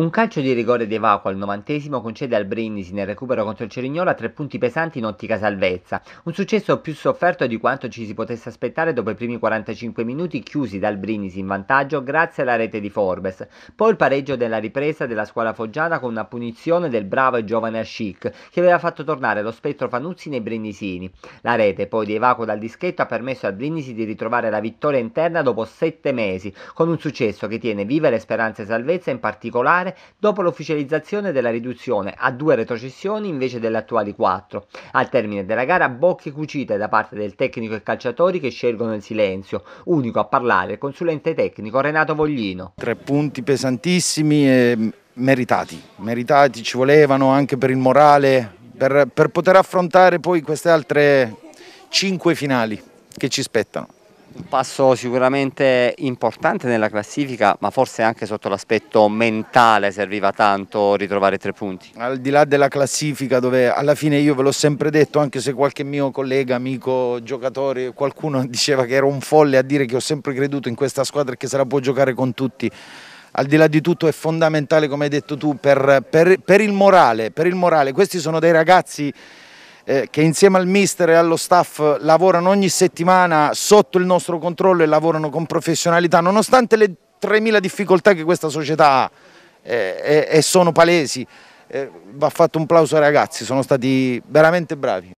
Un calcio di rigore di Evacuo al novantesimo concede al Brindisi nel recupero contro il Cerignola tre punti pesanti in ottica salvezza, un successo più sofferto di quanto ci si potesse aspettare dopo i primi 45 minuti chiusi dal Brindisi in vantaggio grazie alla rete di Forbes, poi il pareggio della ripresa della squadra foggiana con una punizione del bravo e giovane Ascic che aveva fatto tornare lo spettro Fanuzzi nei brindisini. La rete poi di Evacuo dal dischetto ha permesso al Brindisi di ritrovare la vittoria interna dopo sette mesi, con un successo che tiene vive le speranze salvezza in particolare regolare dopo l'ufficializzazione della riduzione a due retrocessioni invece delle attuali quattro. Al termine della gara bocche cucite da parte del tecnico e calciatori che scelgono il silenzio. Unico a parlare il consulente tecnico Renato Voglino. Tre punti pesantissimi e meritati, meritati ci volevano anche per il morale, per, per poter affrontare poi queste altre cinque finali che ci spettano. Un passo sicuramente importante nella classifica, ma forse anche sotto l'aspetto mentale serviva tanto ritrovare tre punti. Al di là della classifica dove alla fine io ve l'ho sempre detto, anche se qualche mio collega, amico, giocatore, qualcuno diceva che ero un folle a dire che ho sempre creduto in questa squadra e che se la può giocare con tutti al di là di tutto è fondamentale come hai detto tu per, per, per, il, morale, per il morale, questi sono dei ragazzi eh, che insieme al mister e allo staff lavorano ogni settimana sotto il nostro controllo e lavorano con professionalità, nonostante le 3.000 difficoltà che questa società ha eh, eh, e sono palesi. va fatto un plauso ai ragazzi, sono stati veramente bravi.